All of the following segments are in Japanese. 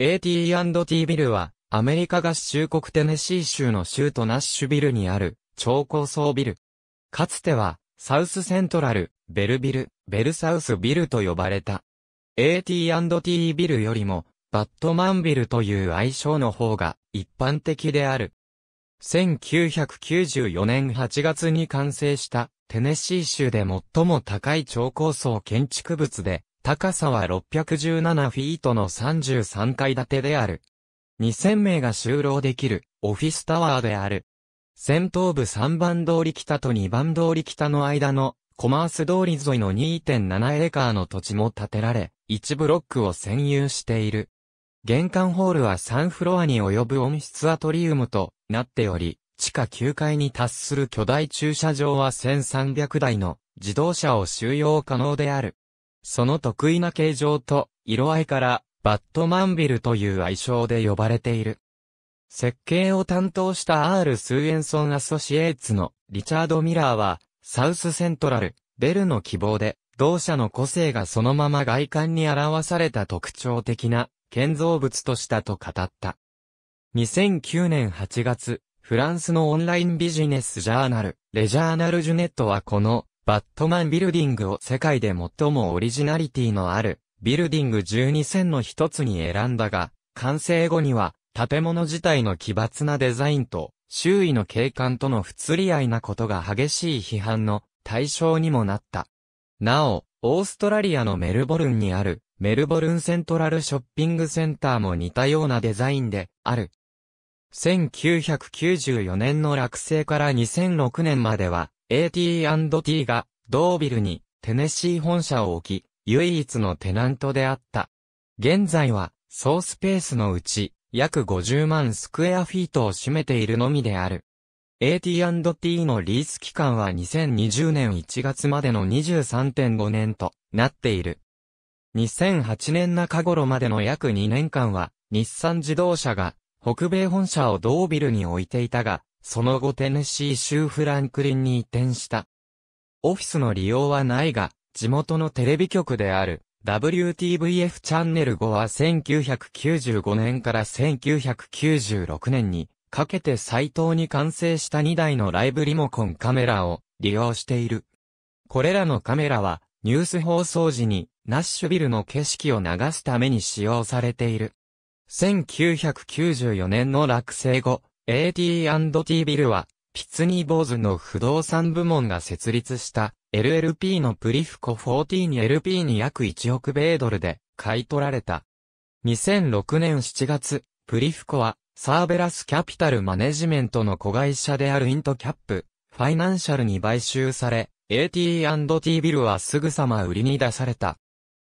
AT&T ビルは、アメリカ合衆国テネシー州の州都ナッシュビルにある、超高層ビル。かつては、サウスセントラル、ベルビル、ベルサウスビルと呼ばれた。AT&T ビルよりも、バットマンビルという愛称の方が一般的である。1994年8月に完成したテネシー州で最も高い超高層建築物で、高さは617フィートの33階建てである。2000名が就労できるオフィスタワーである。先頭部3番通り北と2番通り北の間のコマース通り沿いの2.7エーカーの土地も建てられ、1ブロックを占有している。玄関ホールは3フロアに及ぶ温室アトリウムとなっており、地下9階に達する巨大駐車場は1300台の自動車を収容可能である。その得意な形状と色合いからバットマンビルという愛称で呼ばれている。設計を担当した R・ スーエンソン・アソシエイツのリチャード・ミラーは、サウス・セントラル、ベルの希望で、同社の個性がそのまま外観に表された特徴的な建造物としたと語った。2009年8月、フランスのオンラインビジネスジャーナル、レジャーナルジュネットはこのバットマンビルディングを世界で最もオリジナリティのある、ビルディング12線の一つに選んだが、完成後には、建物自体の奇抜なデザインと、周囲の景観との不釣り合いなことが激しい批判の対象にもなった。なお、オーストラリアのメルボルンにある、メルボルンセントラルショッピングセンターも似たようなデザインで、ある。1994年の落成から2006年までは、AT&T がドービルにテネシー本社を置き、唯一のテナントであった。現在は、総スペースのうち、約50万スクエアフィートを占めているのみである。AT&T のリース期間は2020年1月までの23.5年となっている。2008年中頃までの約2年間は、日産自動車が北米本社をドービルに置いていたが、その後テネシー州フランクリンに移転した。オフィスの利用はないが、地元のテレビ局である WTVF チャンネル5は1995年から1996年にかけて斎藤に完成した2台のライブリモコンカメラを利用している。これらのカメラはニュース放送時にナッシュビルの景色を流すために使用されている。1994年の落成後、AT&T ビルは、ピツニボーズの不動産部門が設立した LLP のプリフコ4に LP に約1億米ドルで買い取られた。2006年7月、プリフコはサーベラスキャピタルマネジメントの子会社であるイントキャップ、ファイナンシャルに買収され、AT&T ビルはすぐさま売りに出された。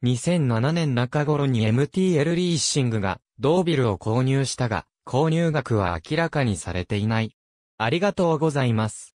2007年中頃に MTL リーシングが同ビルを購入したが、購入額は明らかにされていない。ありがとうございます。